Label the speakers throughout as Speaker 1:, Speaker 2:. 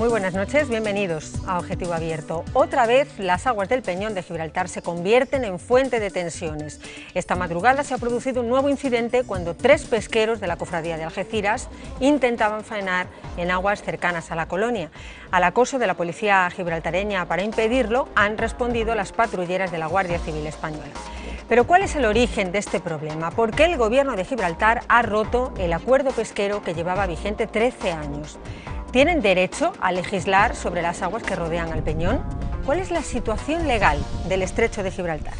Speaker 1: Muy buenas noches, bienvenidos a Objetivo Abierto. Otra vez las aguas del Peñón de Gibraltar se convierten en fuente de tensiones. Esta madrugada se ha producido un nuevo incidente cuando tres pesqueros de la cofradía de Algeciras intentaban faenar en aguas cercanas a la colonia. Al acoso de la policía gibraltareña para impedirlo han respondido las patrulleras de la Guardia Civil Española. Pero ¿cuál es el origen de este problema? ¿Por qué el gobierno de Gibraltar ha roto el acuerdo pesquero que llevaba vigente 13 años? ¿Tienen derecho a legislar sobre las aguas que rodean al Peñón? ¿Cuál es la situación legal del estrecho de Gibraltar?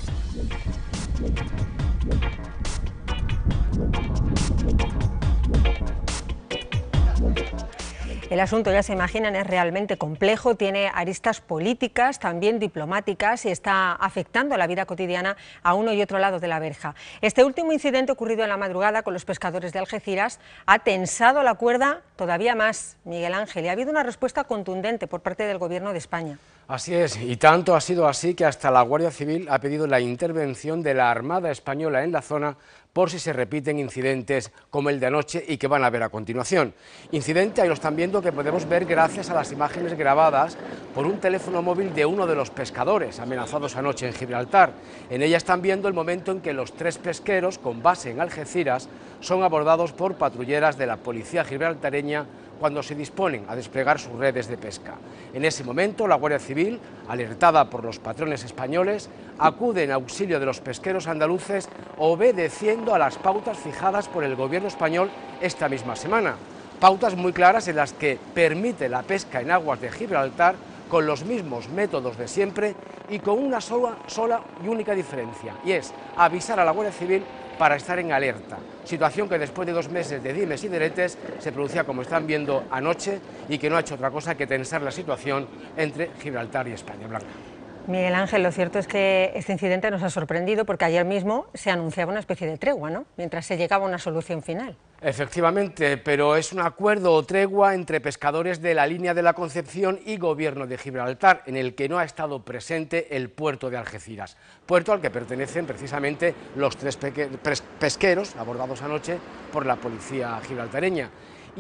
Speaker 1: El asunto, ya se imaginan, es realmente complejo, tiene aristas políticas, también diplomáticas y está afectando la vida cotidiana a uno y otro lado de la verja. Este último incidente ocurrido en la madrugada con los pescadores de Algeciras ha tensado la cuerda todavía más, Miguel Ángel, y ha habido una respuesta contundente por parte del Gobierno de
Speaker 2: España. Así es, y tanto ha sido así que hasta la Guardia Civil ha pedido la intervención de la Armada Española en la zona por si se repiten incidentes como el de anoche y que van a ver a continuación. Incidente, ahí lo están viendo, que podemos ver gracias a las imágenes grabadas por un teléfono móvil de uno de los pescadores amenazados anoche en Gibraltar. En ella están viendo el momento en que los tres pesqueros con base en Algeciras son abordados por patrulleras de la policía gibraltareña cuando se disponen a desplegar sus redes de pesca. En ese momento, la Guardia Civil, alertada por los patrones españoles, acude en auxilio de los pesqueros andaluces obedeciendo a las pautas fijadas por el gobierno español esta misma semana. Pautas muy claras en las que permite la pesca en aguas de Gibraltar con los mismos métodos de siempre y con una sola, sola y única diferencia, y es avisar a la Guardia Civil para estar en alerta, situación que después de dos meses de dimes y deretes se producía como están viendo anoche y que no ha hecho otra cosa que tensar la situación entre Gibraltar y España Blanca.
Speaker 1: Miguel Ángel, lo cierto es que este incidente nos ha sorprendido porque ayer mismo se anunciaba una especie de tregua, ¿no? Mientras se llegaba a una solución final.
Speaker 2: Efectivamente, pero es un acuerdo o tregua entre pescadores de la línea de la Concepción y Gobierno de Gibraltar, en el que no ha estado presente el puerto de Algeciras, puerto al que pertenecen precisamente los tres pesqueros abordados anoche por la policía gibraltareña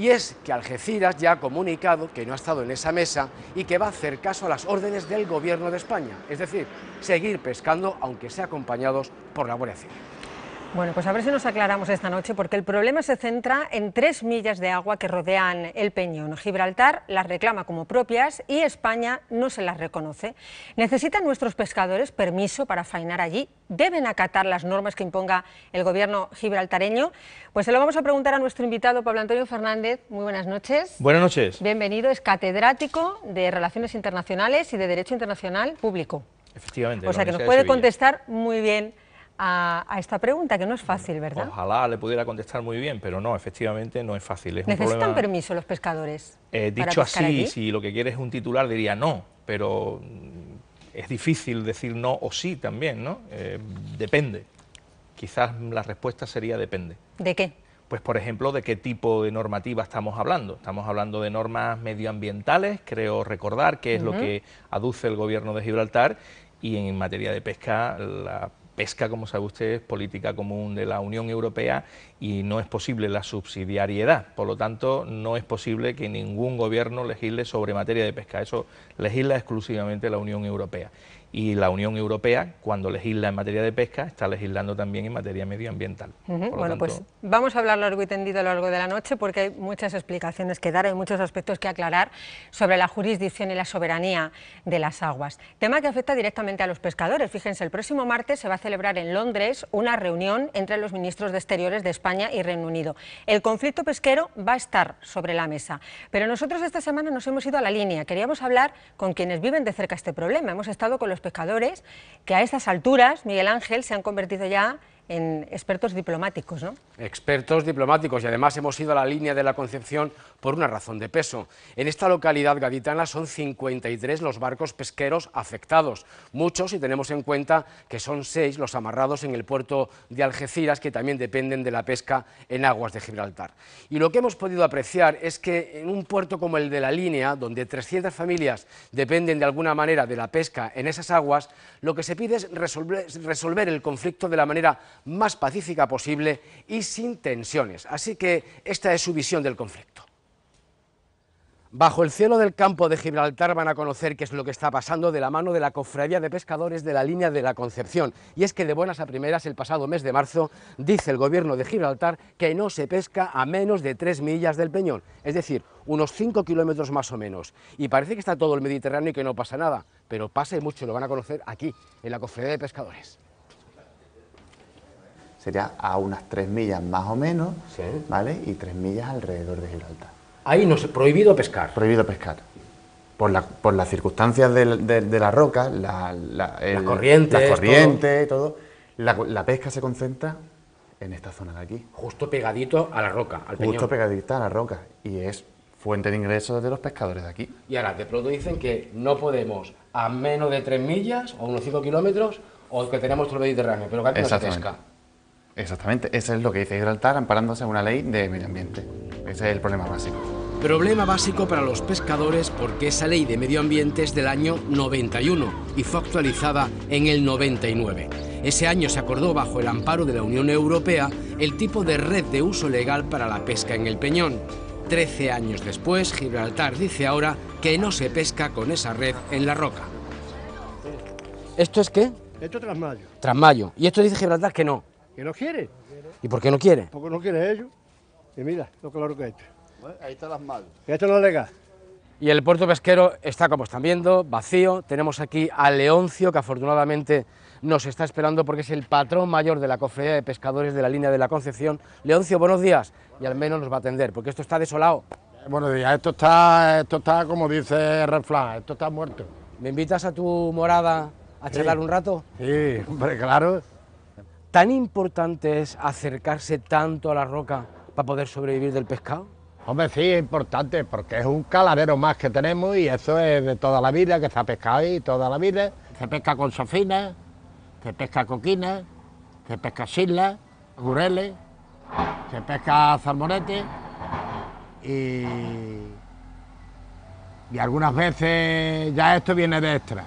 Speaker 2: y es que Algeciras ya ha comunicado que no ha estado en esa mesa y que va a hacer caso a las órdenes del Gobierno de España, es decir, seguir pescando aunque sea acompañados por la Guardia Civil.
Speaker 1: Bueno, pues a ver si nos aclaramos esta noche, porque el problema se centra en tres millas de agua que rodean el peñón. Gibraltar las reclama como propias y España no se las reconoce. ¿Necesitan nuestros pescadores permiso para faenar allí? ¿Deben acatar las normas que imponga el gobierno gibraltareño? Pues se lo vamos a preguntar a nuestro invitado, Pablo Antonio Fernández. Muy buenas noches. Buenas noches. Bienvenido, es catedrático de Relaciones Internacionales y de Derecho Internacional Público.
Speaker 3: Efectivamente. O sea que nos puede
Speaker 1: contestar muy bien a, esta pregunta, que no es fácil, ¿verdad?
Speaker 3: Ojalá le pudiera contestar muy bien, pero no, efectivamente no es fácil. ¿Necesitan
Speaker 1: permiso los pescadores? Eh, dicho así, si
Speaker 3: lo que quieres es un titular, diría no, pero mm, es difícil decir no o sí también, ¿no? Eh, depende. Quizás la respuesta sería depende. ¿De qué? Pues, por ejemplo, de qué tipo de normativa estamos hablando. Estamos hablando de normas medioambientales, creo recordar que es lo que aduce el gobierno de Gibraltar, y en materia de pesca la pesca, como sabe usted, es política común de la Unión Europea y no es posible la subsidiariedad. Por lo tanto, no es posible que ningún gobierno legisle sobre materia de pesca. Eso legisla exclusivamente la Unión Europea y la Unión Europea, cuando legisla en materia de pesca, está legislando también en materia medioambiental.
Speaker 1: Bueno, pues vamos a hablar largo y tendido a lo largo de la noche porque hay muchas explicaciones que dar, hay muchos aspectos que aclarar sobre la jurisdicción y la soberanía de las aguas. Tema que afecta directamente a los pescadores. Fíjense, el próximo martes se va a celebrar en Londres una reunión entre los ministros de Exteriores de España y Reino Unido. El conflicto pesquero va a estar sobre la mesa, pero nosotros esta semana nos hemos ido a la línea. Queríamos hablar con quienes viven de cerca este problema. Hemos estado con los pescadores, que a estas alturas, Miguel Ángel, se han convertido ya en expertos diplomáticos, ¿no?
Speaker 2: Expertos diplomáticos y además hemos ido a la línea de la concepción por una razón de peso. En esta localidad gaditana son 53 los barcos pesqueros afectados, muchos y tenemos en cuenta que son seis los amarrados en el puerto de Algeciras, que también dependen de la pesca en aguas de Gibraltar. Y lo que hemos podido apreciar es que en un puerto como el de la línea, donde 300 familias dependen de alguna manera de la pesca en esas aguas, lo que se pide es resolver el conflicto de la manera más pacífica posible y sin tensiones. Así que esta es su visión del conflicto. Bajo el cielo del campo de Gibraltar van a conocer qué es lo que está pasando de la mano de la Cofradía de Pescadores de la línea de la Concepción. Y es que de buenas a primeras, el pasado mes de marzo, dice el gobierno de Gibraltar que no se pesca a menos de tres millas del Peñón, es decir, unos cinco kilómetros más o menos. Y parece que está todo el Mediterráneo y que no pasa nada, pero pasa y mucho, lo van a conocer aquí, en la Cofradía de Pescadores.
Speaker 4: Sería a unas tres millas más o menos, ¿vale? Y tres millas alrededor de Gibraltar. Ahí no se, prohibido pescar. Prohibido pescar. Por, por las circunstancias de, la roca, la, las corrientes, todo. la, pesca se concentra en esta zona de aquí.
Speaker 2: Justo pegadito a la roca, Justo
Speaker 4: pegadito a la roca. Y es fuente de ingresos de los pescadores de aquí.
Speaker 2: Y ahora, de pronto dicen que no podemos a menos de tres millas o unos cinco kilómetros o que tenemos todo el Mediterráneo, pero que no se pesca.
Speaker 4: Exactamente, eso es lo que dice Gibraltar amparándose a una ley de medio ambiente. Ese es el problema básico.
Speaker 2: Problema básico para los pescadores porque esa ley de medio ambiente es del año 91 y fue actualizada en el 99. Ese año se acordó bajo el amparo de la Unión Europea el tipo de red de uso legal para la pesca en el Peñón. Trece años después, Gibraltar dice ahora que no se pesca con esa red en la roca. ¿Esto es qué? Esto trasmayo. Trasmayo. Y esto dice Gibraltar que no. Que no quiere. ¿Y por qué no quiere?
Speaker 4: Porque no quiere ello... Y mira lo claro que es. Este. ahí está las
Speaker 2: ...y Esto no lega. Y el puerto pesquero está, como están viendo, vacío. Tenemos aquí a Leoncio, que afortunadamente nos está esperando porque es el patrón mayor de la cofradía de pescadores de la línea de la Concepción. Leoncio, buenos días. Y al menos nos va a atender, porque esto está desolado. Buenos días, esto está, esto está como dice Refla, esto está muerto. ¿Me invitas a tu morada a charlar un rato? Sí, hombre, claro. ¿Tan importante es acercarse tanto a la roca para poder sobrevivir del pescado? Hombre, sí, es importante porque es un caladero más que tenemos y eso es de toda la vida, que se
Speaker 4: ha pescado ahí toda la vida. Se pesca con sofina, se pesca coquina, se pesca silla, gureles, se pesca salmonete y, y algunas veces ya esto viene de extra.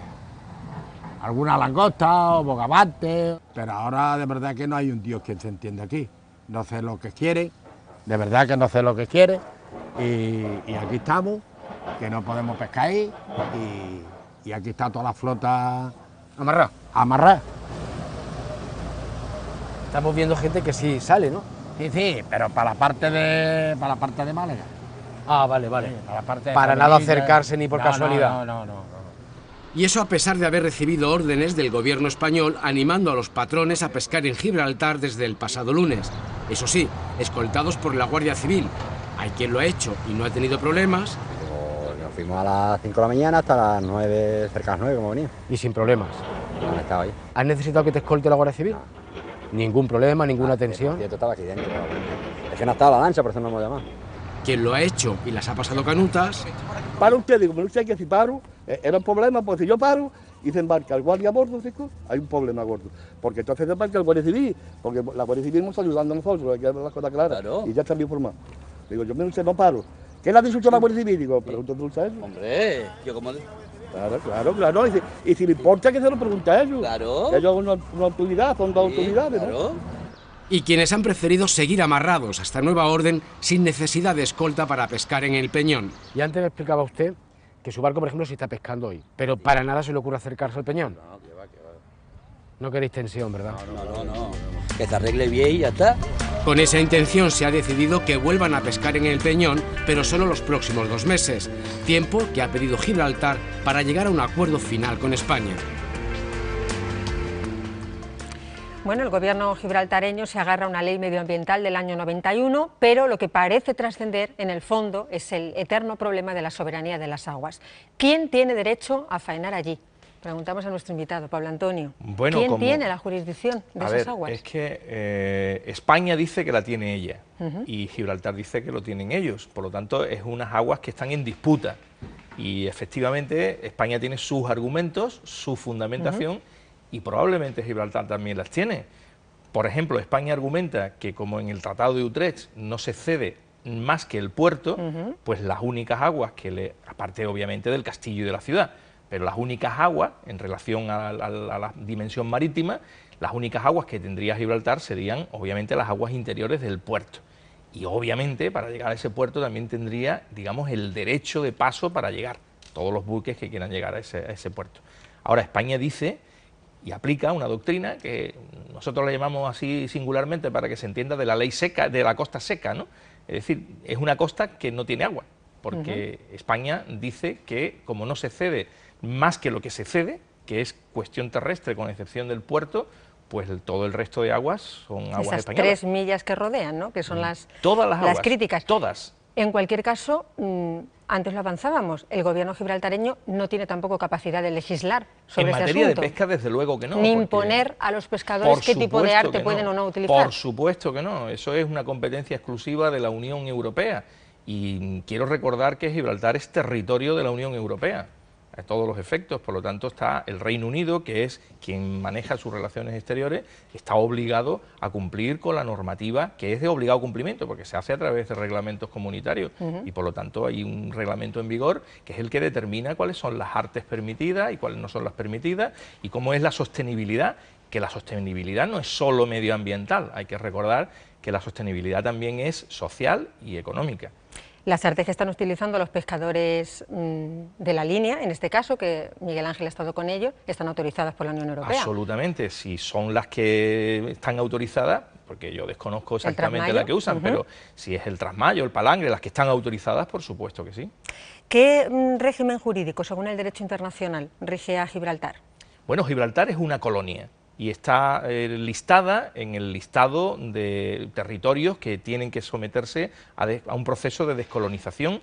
Speaker 4: Alguna langosta o bogavante, pero ahora de verdad que no hay un dios ...quien se entienda aquí. No sé lo que quiere, de verdad que no hace lo que quiere y, aquí estamos, que no podemos pescar ahí y, aquí está toda la flota amarrada. amarrada.
Speaker 2: Estamos viendo gente que sí sale, ¿no? Sí, sí, pero para la parte de, para la parte de Málaga. Ah, vale, vale. para nada acercarse ni por casualidad. no. no. no y eso a pesar de haber recibido órdenes del gobierno español animando a los patrones a pescar en Gibraltar desde el pasado lunes. Eso sí, escoltados por la Guardia Civil. Hay quien lo ha hecho y no ha tenido problemas. nos fuimos a las 5 de la mañana hasta las 9, cerca de las 9 como venía. Y sin problemas. ¿Has necesitado que te escolte la Guardia Civil? Ningún problema, ninguna ah, tensión. aquí dentro. Es que no estaba la lancha, por eso no hemos llamado. Quien lo ha hecho y las ha pasado canutas.
Speaker 5: Para usted, digo, usted que si paro, eh, era un problema, porque si yo paro, y se embarca el guardia a bordo, chicos, hay un problema gordo. Porque entonces se embarca el guardia civil, porque la guardia civil nos está ayudando a nosotros, hay que las cosas claras. Y ya está bien formado... Digo, yo me dice, no paro. ¿Qué le ha dicho la Guardia Civil? Digo, pregunta a él...
Speaker 2: Hombre, yo como...
Speaker 5: Claro, claro, claro. Y si, le importa que se lo pregunte a ellos. Claro. Que ellos son una, autoridad, son dos autoridades. Claro. ¿no?
Speaker 2: Y quienes han preferido seguir amarrados hasta nueva orden sin necesidad de escolta para pescar en el peñón. Y antes me explicaba usted que su barco, por ejemplo, se está pescando hoy, pero para nada se le ocurre acercarse al peñón. No, queréis tensión, ¿verdad? No, no, no, Que se arregle bien y ya está. Con esa intención se ha decidido que vuelvan a pescar en el Peñón, pero solo los próximos dos meses, tiempo que ha pedido Gibraltar para llegar a un acuerdo final con España.
Speaker 1: Bueno, el gobierno gibraltareño se agarra a una ley medioambiental del año 91, pero lo que parece trascender en el fondo es el eterno problema de la soberanía de las aguas. ¿Quién tiene derecho a faenar allí? Preguntamos a nuestro invitado, Pablo Antonio. ¿Quién tiene la jurisdicción de esas aguas? Es
Speaker 3: que eh, España dice que la tiene ella y Gibraltar dice que lo tienen ellos. Por lo tanto, es unas aguas que están en disputa. Y efectivamente, España tiene sus argumentos, su fundamentación y probablemente Gibraltar también las tiene. Por ejemplo, España argumenta que como en el Tratado de Utrecht no se cede más que el puerto, pues las únicas aguas que le, aparte obviamente del castillo y de la ciudad, pero las únicas aguas en relación a, la dimensión marítima, las únicas aguas que tendría Gibraltar serían obviamente las aguas interiores del puerto. Y obviamente para llegar a ese puerto también tendría, digamos, el derecho de paso para llegar, todos los buques que quieran llegar a ese puerto. Ahora España dice y aplica una doctrina que nosotros la llamamos así singularmente para que se entienda de la ley seca, de la costa seca, ¿no? Es decir, es una costa que no tiene agua, porque España dice que como no se cede más que lo que se cede, que es cuestión terrestre con excepción del puerto, pues todo el resto de aguas son aguas españolas. Esas tres
Speaker 1: millas que rodean, ¿no? Que son las, todas las, aguas, las críticas. Todas. En cualquier caso, mm, antes lo avanzábamos, el gobierno gibraltareño no tiene tampoco capacidad de legislar sobre ese asunto. En este materia de
Speaker 3: pesca, desde luego que no. Ni
Speaker 1: imponer a los pescadores qué tipo de arte pueden o no utilizar. Por
Speaker 3: supuesto que no, eso es una competencia exclusiva de la Unión Europea. Y quiero recordar que Gibraltar es territorio de la Unión Europea a todos los efectos, por lo tanto está el Reino Unido, que es quien maneja sus relaciones exteriores, está obligado a cumplir con la normativa que es de obligado cumplimiento, porque se hace a través de reglamentos comunitarios y por lo tanto hay un reglamento en vigor que es el que determina cuáles son las artes permitidas y cuáles no son las permitidas y cómo es la sostenibilidad, que la sostenibilidad no es solo medioambiental, hay que recordar que la sostenibilidad también es social y económica.
Speaker 1: Las artes que están utilizando los pescadores mm, de la línea, en este caso, que Miguel Ángel ha estado con ellos, están autorizadas por la Unión Europea.
Speaker 3: Absolutamente, si son las que están autorizadas, porque yo desconozco exactamente la que usan, pero si es el trasmayo, el palangre, las que están autorizadas, por supuesto que sí.
Speaker 1: ¿Qué mm, régimen jurídico, según el derecho internacional, rige a Gibraltar?
Speaker 3: Bueno, Gibraltar es una colonia, y está eh, listada en el listado de territorios que tienen que someterse a, un proceso de descolonización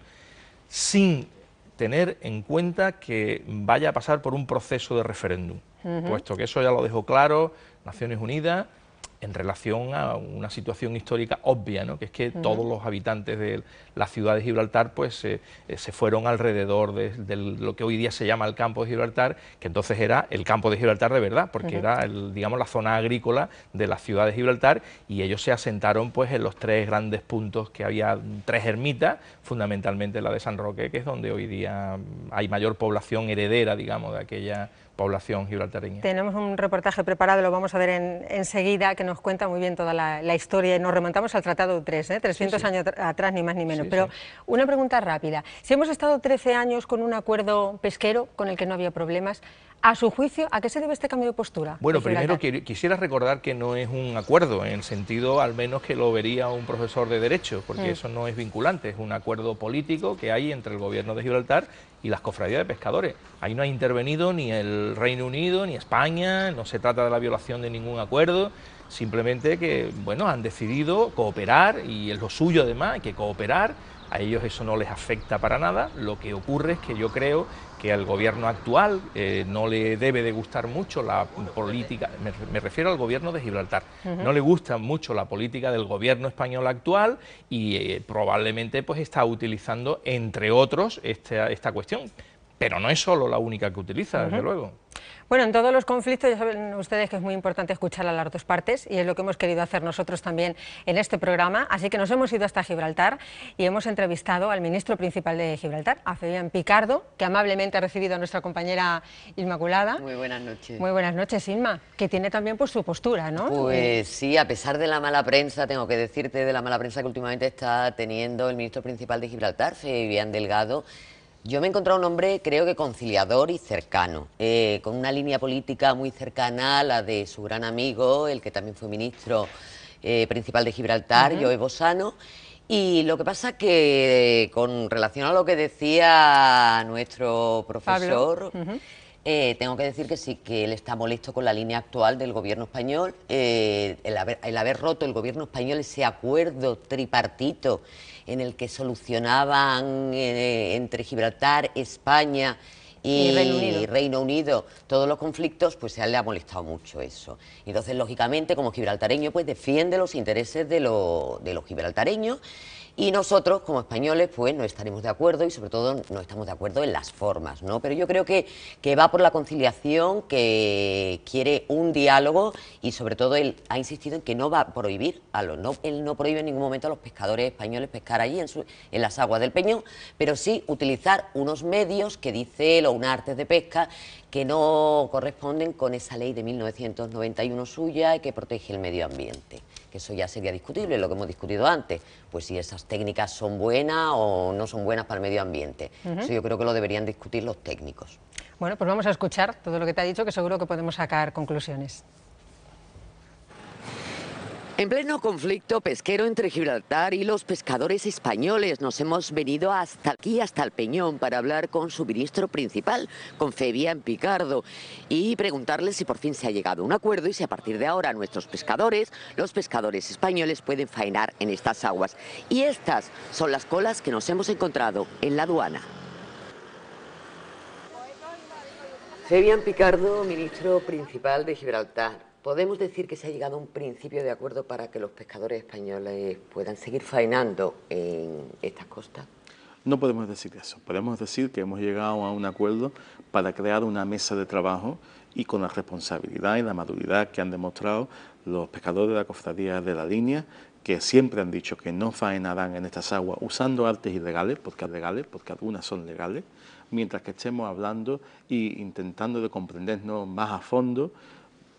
Speaker 3: sin tener en cuenta que vaya a pasar por un proceso de referéndum, puesto que eso ya lo dejó claro Naciones Unidas en relación a una situación histórica obvia, ¿no? que es que todos los habitantes de la ciudad de Gibraltar pues, eh, eh, se fueron alrededor de, lo que hoy día se llama el campo de Gibraltar, que entonces era el campo de Gibraltar de verdad, porque era el, digamos, la zona agrícola de la ciudad de Gibraltar, y ellos se asentaron pues, en los tres grandes puntos que había, tres ermitas, fundamentalmente la de San Roque, que es donde hoy día hay mayor población heredera, digamos, de aquella población gibraltareña.
Speaker 1: Tenemos un reportaje preparado, lo vamos a ver enseguida, que nos cuenta muy bien toda la, historia y nos remontamos al Tratado 3, 300 ¿eh? años atrás, ni más ni menos. Pero una pregunta rápida. Si hemos estado 13 años con un acuerdo pesquero con el que no había problemas, a su juicio, ¿a qué se debe este cambio de postura? Bueno, primero
Speaker 3: quisiera recordar que no es un acuerdo, en el sentido al menos que lo vería un profesor de Derecho, porque mm. eso no es vinculante, es un acuerdo político que hay entre el gobierno de Gibraltar y las cofradías de pescadores. Ahí no ha intervenido ni el Reino Unido, ni España, no se trata de la violación de ningún acuerdo, simplemente que, bueno, han decidido cooperar, y es lo suyo además, que cooperar a ellos eso no les afecta para nada. Lo que ocurre es que yo creo que al gobierno actual eh, no le debe de gustar mucho la política, me, refiero al gobierno de Gibraltar, no le gusta mucho la política del gobierno español actual y eh, probablemente pues está utilizando, entre otros, esta cuestión pero no es solo la única que utiliza, desde luego.
Speaker 1: Bueno, en todos los conflictos ya saben ustedes que es muy importante escuchar a las dos partes y es lo que hemos querido hacer nosotros también en este programa, así que nos hemos ido hasta Gibraltar y hemos entrevistado al ministro principal de Gibraltar, a Fabián Picardo, que amablemente ha recibido a nuestra compañera Inmaculada.
Speaker 6: Muy buenas noches. Muy
Speaker 1: buenas noches, Inma, que tiene también pues, su postura, ¿no? Pues
Speaker 6: sí, a pesar de la mala prensa, tengo que decirte de la mala prensa que últimamente está teniendo el ministro principal de Gibraltar, Fabián Delgado, yo me he encontrado un hombre, creo que conciliador y cercano, eh, con una línea política muy cercana a la de su gran amigo, el que también fue ministro eh, principal de Gibraltar, Joe Bosano. Y lo que pasa que, con relación a lo que decía nuestro profesor, eh, tengo que decir que sí, que él está molesto con la línea actual del gobierno español, el haber roto el gobierno español ese acuerdo tripartito en el que solucionaban eh, entre Gibraltar, España y, Reino, Unido. todos los conflictos, pues se le ha molestado mucho eso. Entonces, lógicamente, como gibraltareño, pues defiende los intereses de, de los gibraltareños y nosotros, como españoles, pues no estaremos de acuerdo y sobre todo no estamos de acuerdo en las formas, ¿no? Pero yo creo que, que va por la conciliación, que quiere un diálogo y sobre todo él ha insistido en que no va a prohibir, a los, no, él no prohíbe en ningún momento a los pescadores españoles pescar allí en, su, en las aguas del Peñón, pero sí utilizar unos medios que dice él o unas artes de pesca que no corresponden con esa ley de 1991 suya y que protege el medio ambiente que eso ya sería discutible, lo que hemos discutido antes, pues si esas técnicas son buenas o no son buenas para el medio ambiente. Eso yo creo que lo deberían discutir los técnicos.
Speaker 1: Bueno, pues vamos a escuchar todo lo que te ha dicho, que seguro que podemos sacar conclusiones.
Speaker 6: En pleno conflicto pesquero entre Gibraltar y los pescadores españoles, nos hemos venido hasta aquí, hasta el Peñón, para hablar con su ministro principal, con Febián Picardo, y preguntarle si por fin se ha llegado a un acuerdo y si a partir de ahora nuestros pescadores, los pescadores españoles, pueden faenar en estas aguas. Y estas son las colas que nos hemos encontrado en la aduana. Febian Picardo, ministro principal de Gibraltar. Podemos decir que se ha llegado a un principio de acuerdo para que los pescadores españoles puedan seguir faenando en estas costas.
Speaker 5: No podemos decir eso. Podemos decir que hemos llegado a un acuerdo para crear una mesa de trabajo y con la responsabilidad y la maduridad que han demostrado los pescadores de la cofradía de la línea, que siempre han dicho que no faenarán en estas aguas usando artes ilegales, porque legales, porque algunas son legales, mientras que estemos hablando e intentando de comprendernos más a fondo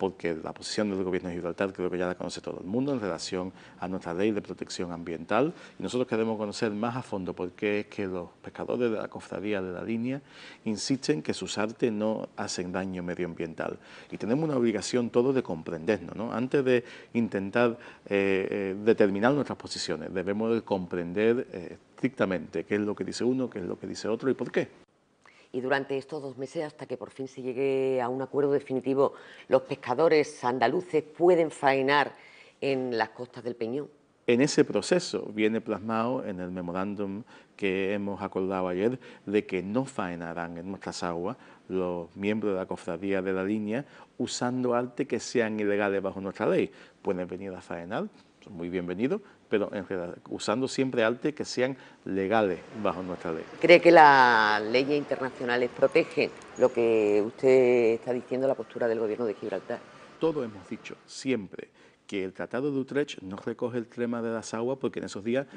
Speaker 5: porque la posición del gobierno de Gibraltar creo que ya la conoce todo el mundo en relación a nuestra ley de protección ambiental y nosotros queremos conocer más a fondo por qué es que los pescadores de la cofradía de la línea insisten que sus artes no hacen daño medioambiental y tenemos una obligación todos de comprendernos, ¿no? antes de intentar eh, eh, determinar nuestras posiciones debemos comprender eh, estrictamente qué es lo que dice uno, qué es lo que dice otro y por qué
Speaker 6: y durante estos dos meses, hasta que por fin se llegue a un acuerdo definitivo, los pescadores andaluces pueden faenar en las costas del Peñón.
Speaker 5: En ese proceso viene plasmado en el memorándum que hemos acordado ayer de que no faenarán en nuestras aguas los miembros de la cofradía de la línea usando arte que sean ilegales bajo nuestra ley. Pueden venir a faenar, son muy bienvenidos, pero en realidad, usando siempre artes que sean legales bajo nuestra ley.
Speaker 6: ¿Cree que las leyes internacionales protegen lo que usted está diciendo, la postura del gobierno de Gibraltar?
Speaker 5: Todo hemos dicho, siempre que el Tratado de Utrecht no recoge el tema de las aguas porque en esos días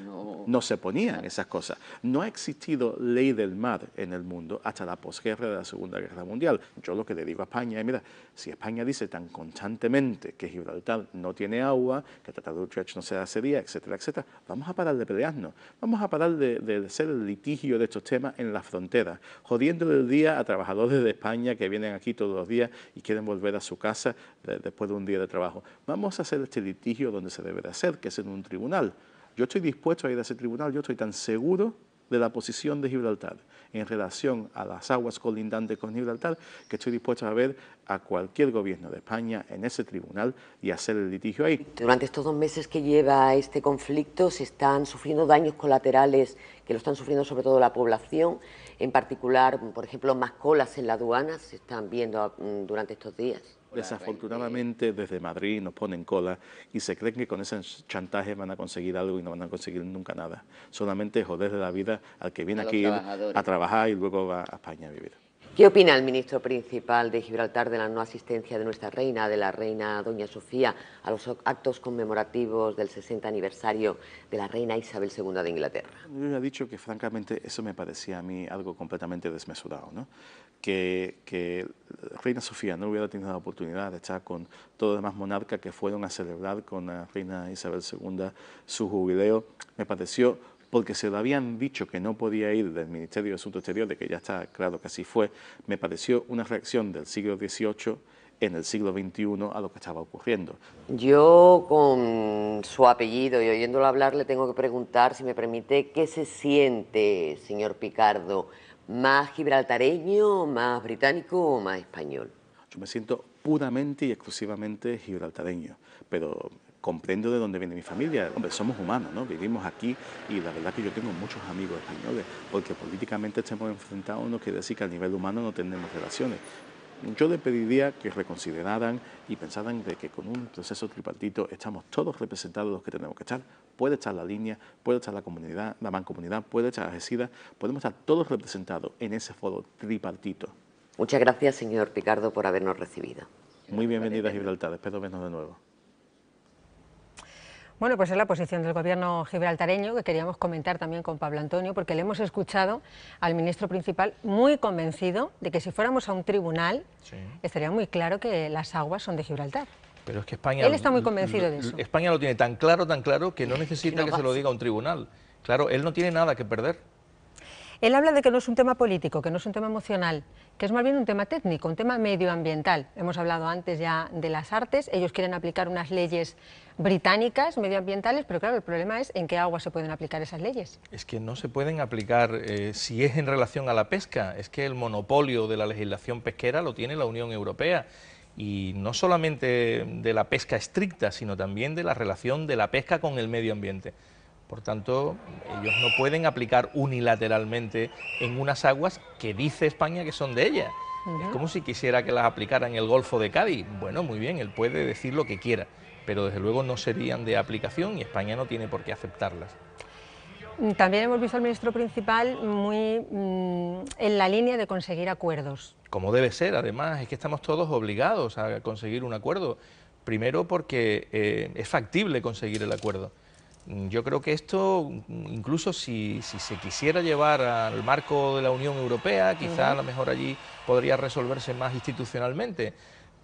Speaker 5: no, se ponían esas cosas. No ha existido ley del mar en el mundo hasta la posguerra de la Segunda Guerra Mundial. Yo lo que le digo a España es, mira, si España dice tan constantemente que Gibraltar no tiene agua, que el Tratado de Utrecht no se hace día, etcétera, etcétera, vamos a parar de pelearnos, vamos a parar de, de ser el litigio de estos temas en las fronteras, jodiendo el día a trabajadores de España que vienen aquí todos los días y quieren volver a su casa después de un día de trabajo. Vamos a hacer este litigio donde se debe de hacer, que es en un tribunal. Yo estoy dispuesto a ir a ese tribunal, yo estoy tan seguro de la posición de Gibraltar en relación a las aguas colindantes con Gibraltar, que estoy dispuesto a ver a cualquier gobierno de España en ese tribunal y hacer el litigio ahí.
Speaker 6: Durante estos dos meses que lleva este conflicto se están sufriendo daños colaterales que lo están sufriendo sobre todo la población, en particular, por ejemplo, más colas en la aduana se están viendo mm, durante estos días.
Speaker 5: Desafortunadamente desde Madrid nos ponen cola y se creen que con ese chantaje van a conseguir algo y no van a conseguir nunca nada. Solamente de la vida al que viene aquí a trabajar y luego va a España a vivir.
Speaker 6: ¿Qué opina el ministro principal de Gibraltar de la no asistencia de nuestra reina, de la reina Doña Sofía, a los actos conmemorativos del 60 aniversario de la reina Isabel II de Inglaterra?
Speaker 5: Yo ya he dicho que francamente eso me parecía a mí algo completamente desmesurado. ¿no? que, Reina Sofía no hubiera tenido la oportunidad de estar con todos los demás monarcas que fueron a celebrar con la Reina Isabel II su jubileo, me pareció porque se lo habían dicho que no podía ir del Ministerio de Asuntos Exteriores, que ya está claro que así fue, me pareció una reacción del siglo XVIII en el siglo XXI a lo que
Speaker 6: estaba ocurriendo. Yo con su apellido y oyéndolo hablar le tengo que preguntar, si me permite, ¿qué se siente, señor Picardo, más gibraltareño, más británico o más español? Yo me siento puramente y exclusivamente gibraltareño, pero
Speaker 5: comprendo de dónde viene mi familia. Hombre, somos humanos, ¿no? Vivimos aquí y la verdad que yo tengo muchos amigos españoles, porque políticamente estamos enfrentados no quiere decir que a nivel humano no tenemos relaciones, yo le pediría que reconsideraran y pensaran de que con un proceso tripartito estamos todos representados los que tenemos que estar. Puede estar la línea, puede estar la comunidad, la mancomunidad, puede estar GESIDA, podemos estar todos representados en ese foro tripartito. Muchas gracias, señor
Speaker 6: Picardo, por habernos recibido. Muy bienvenidas, a Gibraltar, espero vernos de nuevo.
Speaker 1: Bueno, pues es la posición del gobierno gibraltareño que queríamos comentar también con Pablo Antonio, porque le hemos escuchado al ministro principal muy convencido de que si fuéramos a un tribunal estaría muy claro que las aguas son de Gibraltar.
Speaker 3: Pero es que España... Él está muy convencido de eso. España lo tiene tan claro, tan claro, que no necesita que, se lo diga un tribunal. Claro, él no tiene nada que perder.
Speaker 1: Él habla de que no es un tema político, que no es un tema emocional, que es más bien un tema técnico, un tema medioambiental. Hemos hablado antes ya de las artes, ellos quieren aplicar unas leyes británicas medioambientales, pero claro, el problema es en qué agua se pueden aplicar esas leyes.
Speaker 3: Es que no se pueden aplicar eh, si es en relación a la pesca, es que el monopolio de la legislación pesquera lo tiene la Unión Europea y no solamente de la pesca estricta, sino también de la relación de la pesca con el medio ambiente. Por tanto, ellos no pueden aplicar unilateralmente en unas aguas que dice España que son de ella. Es como si quisiera que las aplicara en el Golfo de Cádiz. Bueno, muy bien, él puede decir lo que quiera, pero desde luego no serían de aplicación y España no tiene por qué aceptarlas.
Speaker 1: También hemos visto al ministro principal muy mm, en la línea de conseguir acuerdos.
Speaker 3: Como debe ser, además, es que estamos todos obligados a conseguir un acuerdo. Primero porque eh, es factible conseguir el acuerdo. Yo creo que esto, incluso si, se quisiera llevar al marco de la Unión Europea, quizá a lo mejor allí podría resolverse más institucionalmente,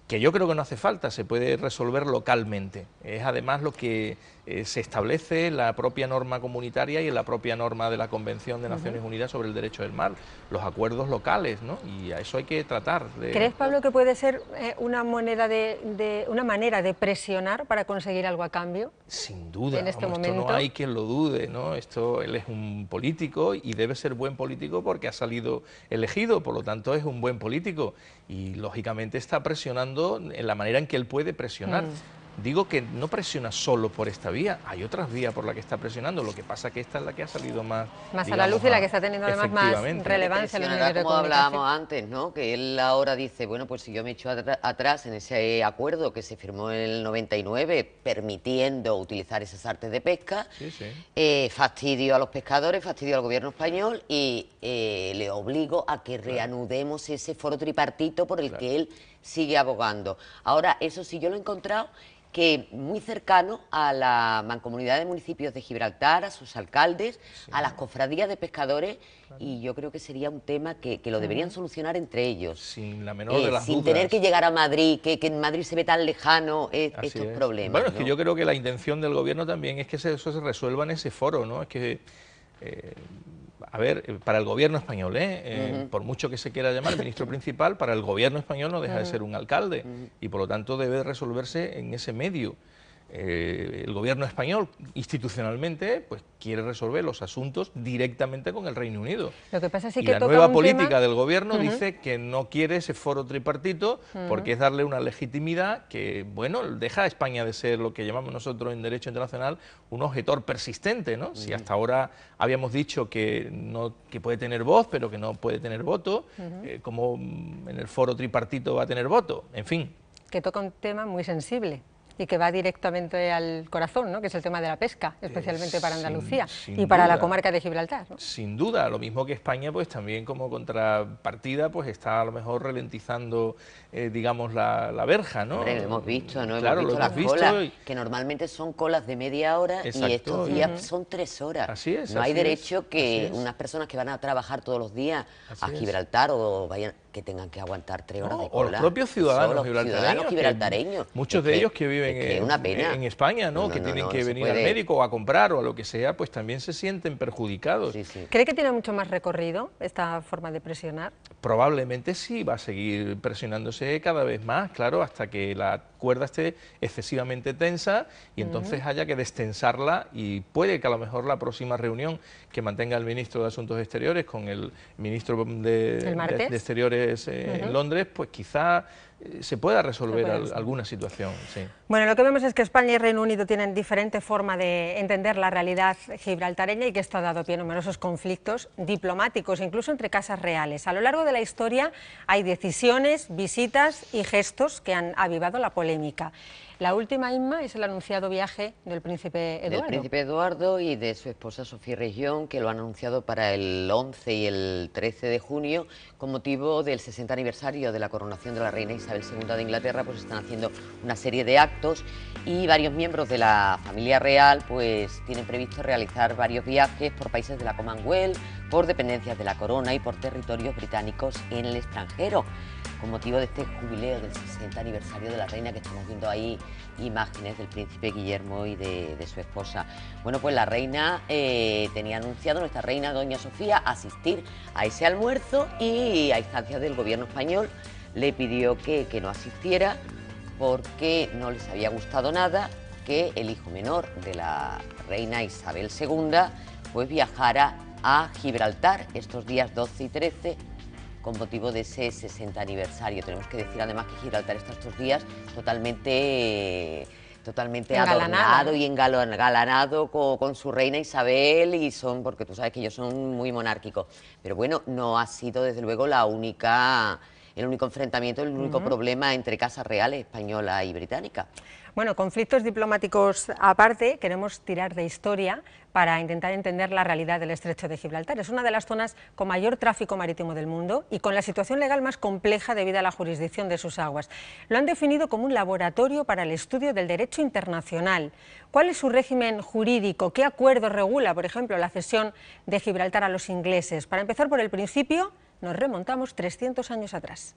Speaker 3: que yo creo que no hace falta, se puede resolver localmente. Es además lo que eh, se establece la propia norma comunitaria y en la propia norma de la Convención de Naciones Unidas sobre el Derecho del Mar, los acuerdos locales, ¿no? Y a eso hay que tratar. De... ¿Crees,
Speaker 1: Pablo, que puede ser eh, una moneda de, una manera de presionar para conseguir algo a cambio? Sin duda. En este momento no
Speaker 3: hay quien lo dude, ¿no? Esto él es un político y debe ser buen político porque ha salido elegido, por lo tanto es un buen político y lógicamente está presionando en la manera en que él puede presionar. Mm digo que no presiona solo por esta vía, hay otras vías por las que está presionando, lo que pasa que esta es la que ha salido más... a la luz y la que está teniendo además más relevancia.
Speaker 6: En los como hablábamos antes, que él ahora dice, bueno, pues si yo me echo atrás en ese acuerdo que se firmó en el 99, permitiendo utilizar esas artes de pesca, eh, fastidio a los pescadores, fastidio al gobierno español y eh, le obligo a que reanudemos ese foro tripartito por el que él sigue abogando. Ahora, eso sí, yo lo he encontrado que muy cercano a la mancomunidad de municipios de Gibraltar, a sus alcaldes, a las cofradías de pescadores, y yo creo que sería un tema que, lo deberían solucionar entre ellos. Sin la menor de eh, las Sin tener que llegar a Madrid, que, en Madrid se ve tan lejano eh, estos problemas. Bueno, es que yo creo que
Speaker 3: la intención del gobierno también es que eso se resuelva en ese foro, ¿no? Es que... Eh, a ver, eh, para el gobierno español, ¿eh? eh por mucho que se quiera llamar ministro principal, para el gobierno español no deja de ser un alcalde y por lo tanto debe resolverse en ese medio. Eh, el gobierno español institucionalmente pues quiere resolver los asuntos directamente con el Reino Unido.
Speaker 1: Lo pasa que la nueva política del gobierno dice
Speaker 3: que no quiere ese foro tripartito porque es darle una legitimidad que bueno deja a España de ser lo que llamamos nosotros en derecho internacional un objetor persistente, ¿no? Si hasta ahora habíamos dicho que no que puede tener voz pero que no puede tener voto, ¿cómo eh, como en el foro tripartito va a tener voto, en fin.
Speaker 1: Que toca un tema muy sensible y que va directamente al corazón, ¿no? que es el tema de la pesca, especialmente eh, para Andalucía y para la comarca de Gibraltar. ¿no?
Speaker 3: Sin duda, lo mismo que España, pues también como contrapartida, pues está a lo mejor ralentizando, eh, digamos, la, verja, ¿no? lo hemos visto, ¿no? hemos visto las colas,
Speaker 6: que normalmente son colas de media hora y estos días son tres horas. Así es. No hay derecho que unas personas que van a trabajar todos los días a Gibraltar o vayan que tengan que aguantar tres horas de
Speaker 3: cola. O los propios ciudadanos, gibraltareños. muchos de ellos que viven en, España, ¿no? que tienen que venir al médico o a comprar o a lo que sea, pues también se sienten perjudicados. ¿Cree
Speaker 1: que tiene mucho más recorrido esta forma de presionar?
Speaker 3: Probablemente sí, va a seguir presionándose cada vez más, claro, hasta que la cuerda esté excesivamente tensa y entonces haya que destensarla y puede que a lo mejor la próxima reunión que mantenga el ministro de Asuntos Exteriores con el ministro de Exteriores eh, en Londres, pues quizá eh, se pueda resolver alguna situación.
Speaker 1: Bueno, lo que vemos es que España y Reino Unido tienen diferente forma de entender la realidad gibraltareña y que esto ha dado pie a numerosos conflictos diplomáticos, incluso entre casas reales. A lo largo de la historia hay decisiones, visitas y gestos que han avivado la polémica. La última, Isma, es el anunciado viaje del príncipe Eduardo. Del príncipe
Speaker 6: Eduardo y de su esposa Sofía Región, que lo han anunciado para el 11 y el 13 de junio, con motivo del 60 aniversario de la coronación de la reina Isabel II de Inglaterra, pues están haciendo una serie de actos y varios miembros de la familia real pues tienen previsto realizar varios viajes por países de la Commonwealth, por dependencias de la corona y por territorios británicos en el extranjero con motivo de este jubileo del 60 aniversario de la reina que estamos viendo ahí imágenes del príncipe Guillermo y de, su esposa. Bueno, pues la reina eh, tenía anunciado, nuestra reina doña Sofía, asistir a ese almuerzo y a instancias del gobierno español le pidió que, que no asistiera porque no les había gustado nada que el hijo menor de la reina Isabel II pues viajara a Gibraltar estos días 12 y 13 con motivo de ese 60 aniversario. Tenemos que decir además que Giraltar está estos días totalmente... totalmente adornado ¿eh? y engalanado con, su reina Isabel y son, porque tú sabes que ellos son muy monárquicos. Pero bueno, no ha sido desde luego la única, el único enfrentamiento, el único problema entre casas reales española y británica.
Speaker 1: Bueno, conflictos diplomáticos aparte, queremos tirar de historia para intentar entender la realidad del estrecho de Gibraltar. Es una de las zonas con mayor tráfico marítimo del mundo y con la situación legal más compleja debido a la jurisdicción de sus aguas. Lo han definido como un laboratorio para el estudio del derecho internacional. ¿Cuál es su régimen jurídico? ¿Qué acuerdo regula, por ejemplo, la cesión de Gibraltar a los ingleses? Para empezar por el principio, nos remontamos 300 años atrás.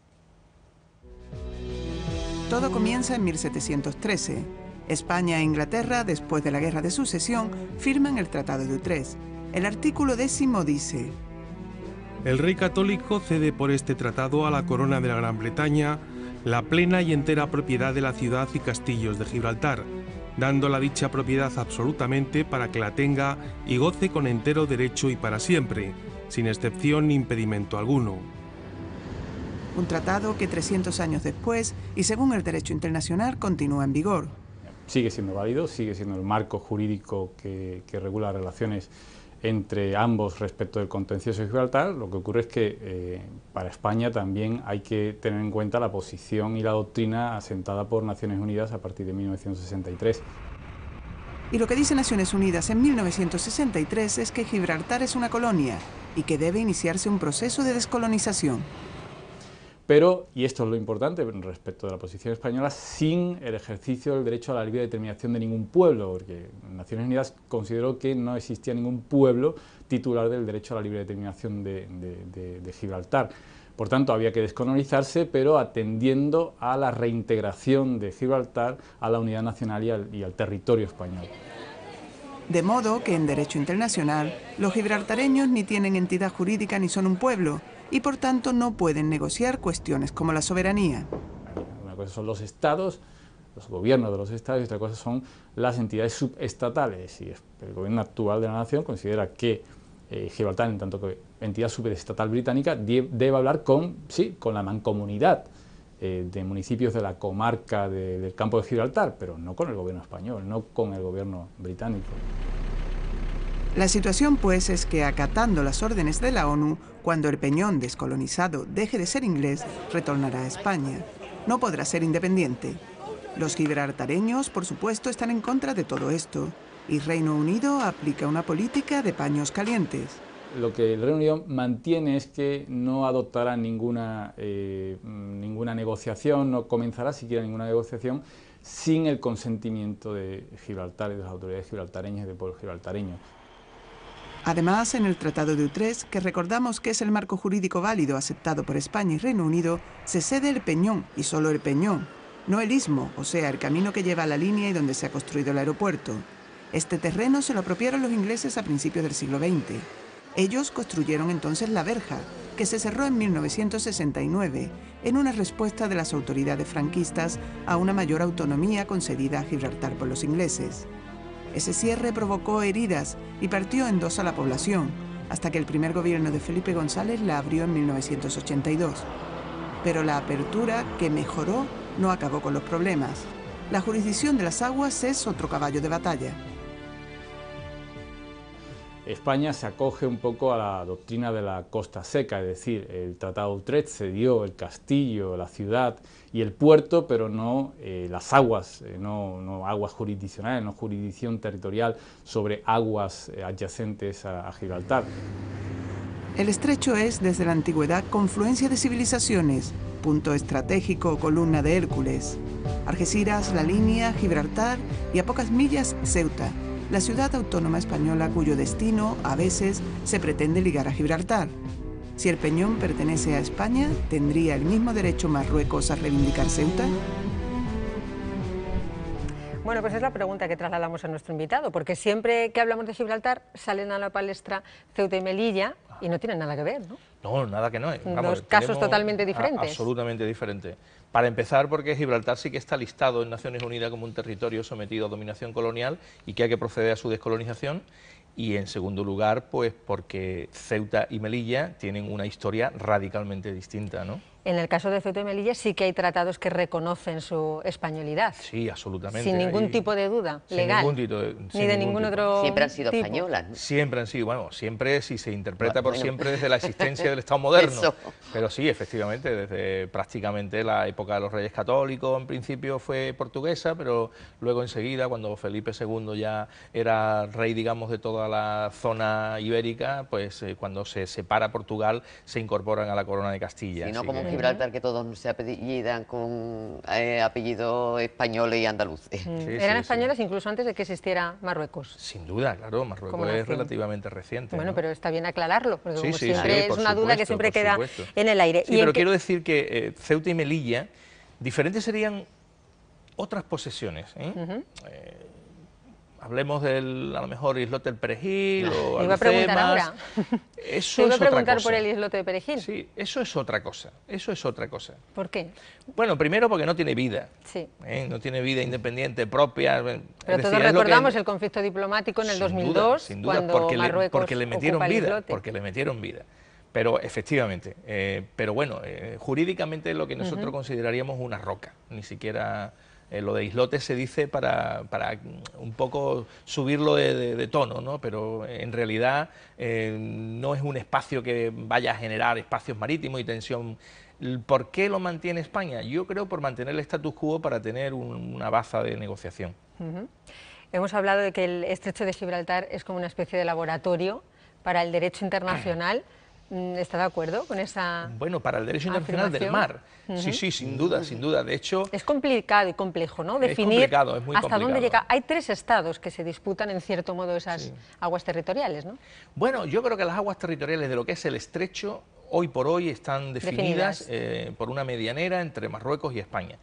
Speaker 7: Todo comienza en 1713. España e Inglaterra, después de la Guerra de Sucesión, firman el Tratado de Utrecht. El artículo décimo dice,
Speaker 3: el rey católico cede por este tratado a la corona de la Gran Bretaña la plena y entera propiedad de la ciudad y castillos de Gibraltar, dando la dicha propiedad absolutamente para que la tenga y goce con entero derecho y para siempre,
Speaker 8: sin excepción ni impedimento alguno
Speaker 7: un tratado que 300 años después y según el derecho internacional continúa en vigor.
Speaker 8: Sigue siendo válido, sigue siendo el marco jurídico que, regula las relaciones entre ambos respecto del contencioso de Gibraltar. Lo que ocurre es que eh, para España también hay que tener en cuenta la posición y la doctrina asentada por Naciones Unidas a partir de 1963.
Speaker 7: Y lo que dice Naciones Unidas en 1963 es que Gibraltar es una colonia y que debe iniciarse un proceso de descolonización
Speaker 8: pero, y esto es lo importante respecto de la posición española, sin el ejercicio del derecho a la libre determinación de ningún pueblo, porque Naciones Unidas consideró que no existía ningún pueblo titular del derecho a la libre determinación de, Gibraltar. Por tanto, había que descolonizarse, pero atendiendo a la reintegración de Gibraltar a la unidad nacional y al territorio
Speaker 7: español. De modo que en derecho internacional, los gibraltareños ni tienen entidad jurídica ni son un pueblo, y por tanto no pueden negociar cuestiones como la soberanía.
Speaker 8: Una cosa son los estados, los gobiernos de los estados y otra cosa son las entidades subestatales. Y el gobierno actual de la nación considera que eh, Gibraltar, en tanto que entidad subestatal británica, debe hablar con, sí, con la mancomunidad eh, de municipios de la comarca del campo de Gibraltar, pero no con el gobierno español, no con
Speaker 7: el gobierno británico. La situación pues es que acatando las órdenes de la ONU, cuando el Peñón descolonizado deje de ser inglés, retornará a España. No podrá ser independiente. Los gibraltareños, por supuesto, están en contra de todo esto. Y Reino Unido aplica una política de paños calientes.
Speaker 8: Lo que el Reino Unido mantiene es que no adoptará ninguna, eh, ninguna negociación, no comenzará siquiera ninguna negociación sin el consentimiento de Gibraltar y de las autoridades gibraltareñas y del pueblo gibraltareño.
Speaker 7: Además, en el Tratado de Utrecht, que recordamos que es el marco jurídico válido aceptado por España y Reino Unido, se cede el peñón y solo el peñón, no el istmo, o sea, el camino que lleva a la línea y donde se ha construido el aeropuerto. Este terreno se lo apropiaron los ingleses a principios del siglo XX. Ellos construyeron entonces la verja, que se cerró en 1969, en una respuesta de las autoridades franquistas a una mayor autonomía concedida a Gibraltar por los ingleses. Ese cierre provocó heridas y partió en dos a la población, hasta que el primer gobierno de Felipe González la abrió en 1982. Pero la apertura, que mejoró, no acabó con los problemas. La jurisdicción de las aguas es otro caballo de batalla.
Speaker 8: España se acoge un poco a la doctrina de la costa seca, es decir, el Tratado Utrecht cedió el castillo, la ciudad y el puerto, pero no eh, las aguas, eh, no, aguas jurisdiccionales, no jurisdicción territorial sobre aguas eh, adyacentes a, Gibraltar.
Speaker 7: El estrecho es, desde la antigüedad, confluencia de civilizaciones, punto estratégico columna de Hércules. Argesiras, La Línea, Gibraltar y a pocas millas Ceuta la ciudad autónoma española cuyo destino, a veces, se pretende ligar a Gibraltar. Si el Peñón pertenece a España, ¿tendría el mismo derecho Marruecos a reivindicar Ceuta? Bueno, pues es la pregunta que
Speaker 1: trasladamos a nuestro invitado, porque siempre que hablamos de Gibraltar salen a la palestra Ceuta y Melilla y no tienen nada que ver, ¿no?
Speaker 3: No, nada que no. Dos eh. casos totalmente diferentes. absolutamente diferente. Para empezar, porque Gibraltar sí que está listado en Naciones Unidas como un territorio sometido a dominación colonial y que hay que proceder a su descolonización. Y en segundo lugar, pues porque Ceuta y Melilla tienen una historia radicalmente distinta, ¿no?
Speaker 1: En el caso de Ceuta y Melilla sí que hay tratados que reconocen su españolidad.
Speaker 3: Sí, absolutamente. Sin ningún tipo
Speaker 1: de duda legal. Sin ningún
Speaker 3: tipo de, ningún, otro Siempre han sido españolas. Siempre han sido, bueno, siempre si se interpreta por siempre desde la existencia del Estado moderno. Pero sí, efectivamente, desde prácticamente la época de los Reyes Católicos, en principio fue portuguesa, pero luego enseguida, cuando Felipe II ya era rey, digamos, de toda la zona ibérica, pues eh, cuando se separa Portugal, se incorporan a la corona de Castilla. Si Gibraltar,
Speaker 6: que todos se apellidan con eh, apellidos españoles y andaluces. Mm. Eran españoles
Speaker 1: incluso antes de que existiera Marruecos. Sin
Speaker 6: duda, claro, Marruecos es relativamente reciente.
Speaker 1: Bueno, pero está bien aclararlo, porque siempre es una duda que siempre queda en el aire. pero quiero
Speaker 3: decir que eh, Ceuta y Melilla, diferentes serían otras posesiones. ¿eh? hablemos del, a lo mejor, islote del perejil o iba a preguntar ahora. Eso iba a preguntar por el
Speaker 1: islote de perejil. Sí,
Speaker 3: eso es otra cosa, eso es otra cosa. ¿Por qué? Bueno, primero porque no tiene vida.
Speaker 1: Sí. ¿eh?
Speaker 3: No tiene vida independiente propia. Eh, pero todos recordamos
Speaker 1: el conflicto diplomático en el 2002, sin duda, porque le, metieron vida, porque
Speaker 3: le metieron vida. Pero efectivamente, eh, pero bueno, jurídicamente lo que nosotros consideraríamos una roca, ni siquiera eh, lo de islote se dice para, para un poco subirlo de, tono, ¿no? pero en realidad eh, no es un espacio que vaya a generar espacios marítimos y tensión. ¿Por qué lo mantiene España? Yo creo por mantener el status quo para tener una baza de negociación.
Speaker 1: Hemos hablado de que el estrecho de Gibraltar es como una especie de laboratorio para el derecho internacional. Mm, está de acuerdo con esa.
Speaker 3: Bueno, para el derecho internacional del mar. Sí, sí, sin duda, sin duda. De hecho.
Speaker 1: Es complicado y complejo, ¿no? Definir hasta dónde llega. Hay tres estados que se disputan, en cierto modo, esas aguas territoriales, ¿no?
Speaker 3: Bueno, yo creo que las aguas territoriales de lo que es el estrecho, hoy por hoy, están definidas, eh, por una medianera entre Marruecos y España.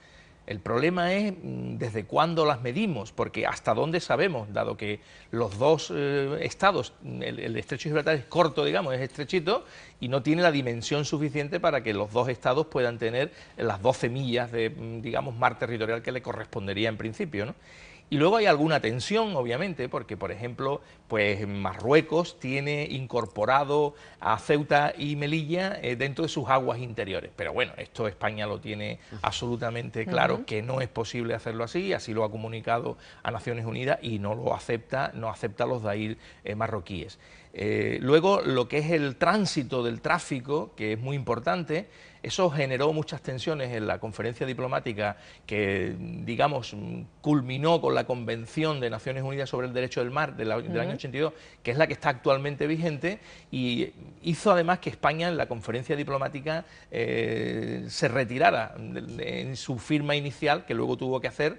Speaker 3: El problema es mm, desde cuándo las medimos, porque hasta dónde sabemos, dado que los dos eh, estados, mm, el, estrecho de Gibraltar es corto, digamos, es estrechito, y no tiene la dimensión suficiente para que los dos estados puedan tener las 12 millas de, mm, digamos, mar territorial que le correspondería en principio, ¿no? Y luego hay alguna tensión, obviamente, porque, por ejemplo, pues Marruecos tiene incorporado a Ceuta y Melilla eh, dentro de sus aguas interiores. Pero bueno, esto España lo tiene absolutamente claro, que no es posible hacerlo así, así lo ha comunicado a Naciones Unidas y no lo acepta, no acepta los Dair eh, marroquíes. Eh, luego, lo que es el tránsito del tráfico, que es muy importante, eso generó muchas tensiones en la conferencia diplomática que, digamos, culminó con la Convención de Naciones Unidas sobre el Derecho del Mar del año 82, que es la que está actualmente vigente, y hizo además que España en la conferencia diplomática eh, se retirara en su firma inicial, que luego tuvo que hacer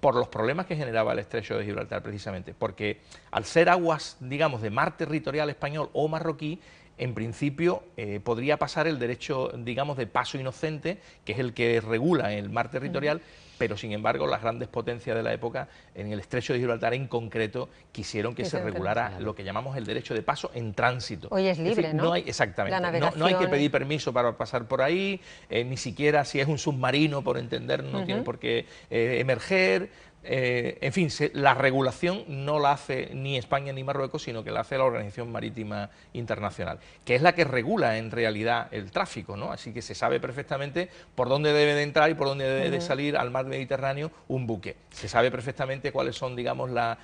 Speaker 3: por los problemas que generaba el estrecho de Gibraltar precisamente, porque al ser aguas, digamos, de mar territorial español o marroquí, en principio eh, podría pasar el derecho, digamos, de paso inocente, que es el que regula el mar territorial, pero sin embargo las grandes potencias de la época, en el estrecho de Gibraltar en concreto, quisieron que, se, regulara lo que llamamos el derecho de paso en tránsito. Hoy es libre, ¿no? hay, exactamente. no, hay que pedir permiso para pasar por ahí, eh, ni siquiera si es un submarino, por entender, no tiene por qué eh, emerger. Eh, en fin, la regulación no la hace ni España ni Marruecos, sino que la hace la Organización Marítima Internacional, que es la que regula en realidad el tráfico, ¿no? Así que se sabe perfectamente por dónde debe de entrar y por dónde debe de salir al mar Mediterráneo un buque. Se sabe perfectamente cuáles son, digamos, las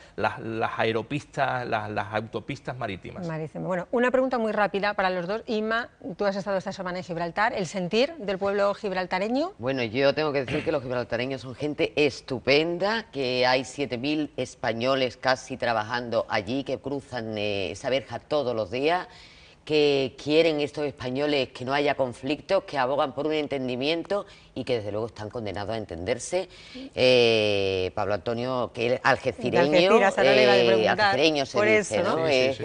Speaker 3: aeropistas, las autopistas marítimas.
Speaker 1: Bueno, una pregunta muy rápida para los dos. Ima, tú has estado esta semana en Gibraltar, el sentir del pueblo gibraltareño.
Speaker 6: Bueno, yo tengo que decir que los gibraltareños son gente estupenda que hay 7.000 españoles casi trabajando allí que cruzan eh, esa verja todos los días que quieren estos españoles que no haya conflictos, que abogan por un entendimiento y que desde luego están condenados a entenderse. Eh, Pablo Antonio, que es algecireño, eh, algecireño se dice, ¿no? es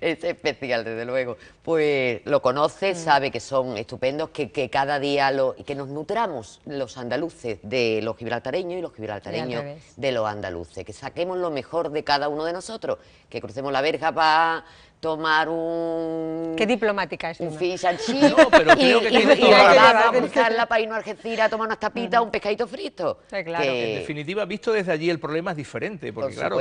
Speaker 6: especial. desde luego. Pues lo conoce, mm. sabe que son estupendos, que, cada día lo, que nos nutramos los andaluces de los gibraltareños y los gibraltareños de los andaluces, que saquemos lo mejor de cada uno de nosotros, que crucemos la verja para tomar un... Qué diplomática es. Un fish and no, pero y, que a buscarla para irnos a tomar unas tapitas, un pescadito frito. claro. En
Speaker 3: definitiva, visto desde allí el problema es diferente, porque claro,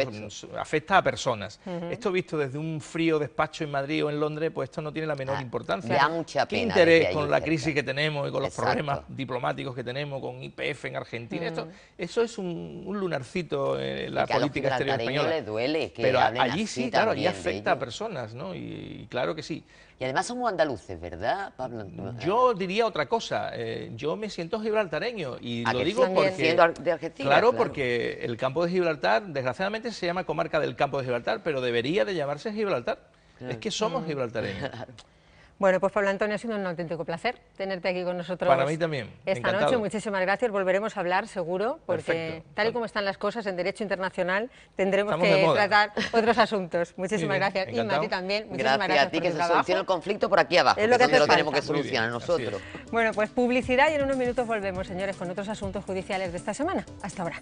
Speaker 3: afecta a personas. Esto visto desde un frío despacho en Madrid o en Londres, pues esto no tiene la menor ah, importancia. da mucha pena. interés con la crisis que tenemos y con los problemas diplomáticos que tenemos con IPF en Argentina? esto, eso es un, lunarcito en la política exterior española. duele pero allí sí, claro, allí afecta a personas. Y, claro que sí. Y además somos andaluces, ¿verdad, Pablo? Yo diría otra cosa. Eh, yo me siento gibraltareño y lo digo porque... claro, porque el campo de Gibraltar, desgraciadamente, se llama comarca del campo de Gibraltar, pero debería de llamarse Gibraltar. Es que
Speaker 1: somos mm.
Speaker 6: gibraltareños.
Speaker 1: Bueno, pues Pablo Antonio, ha sido un auténtico placer tenerte aquí con nosotros.
Speaker 6: también. Esta noche,
Speaker 1: muchísimas gracias. Volveremos a hablar, seguro, porque tal y como están las cosas en Derecho Internacional, tendremos que tratar otros asuntos. Muchísimas gracias. Y a también. Muchísimas gracias, gracias a ti, que se el
Speaker 6: conflicto por aquí abajo. Es lo tenemos que solucionar nosotros.
Speaker 1: Bueno, pues publicidad y en unos minutos volvemos, señores, con otros asuntos judiciales de esta semana. Hasta ahora.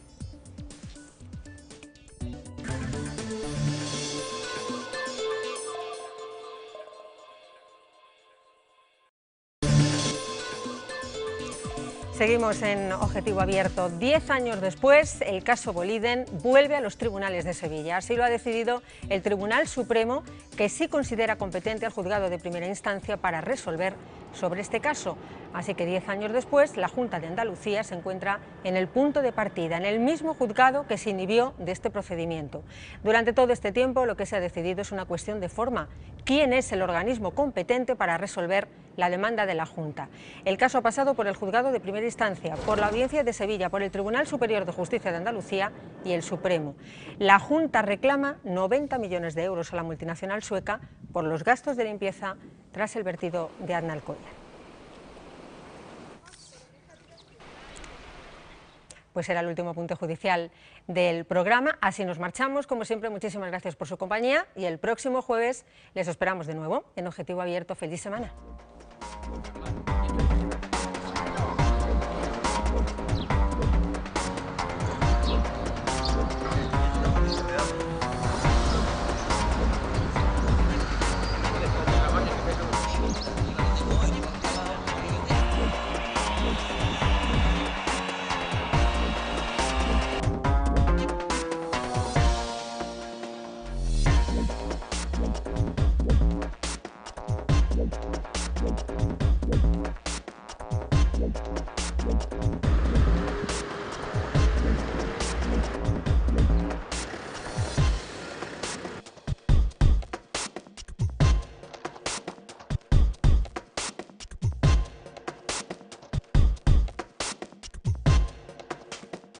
Speaker 1: Seguimos en Objetivo Abierto. Diez años después, el caso Boliden vuelve a los tribunales de Sevilla. Así lo ha decidido el Tribunal Supremo, que sí considera competente al juzgado de primera instancia para resolver sobre este caso. Así que diez años después, la Junta de Andalucía se encuentra en el punto de partida, en el mismo juzgado que se inhibió de este procedimiento. Durante todo este tiempo, lo que se ha decidido es una cuestión de forma. ¿Quién es el organismo competente para resolver la demanda de la Junta? El caso ha pasado por el juzgado de primera instancia, por la Audiencia de Sevilla, por el Tribunal Superior de Justicia de Andalucía y el Supremo. La Junta reclama 90 millones de euros a la multinacional sueca por los gastos de limpieza tras el vertido de Aznalcóllar. pues era el último punto judicial del programa. Así nos marchamos. Como siempre, muchísimas gracias por su compañía y el próximo jueves les esperamos de nuevo en Objetivo Abierto. Feliz semana.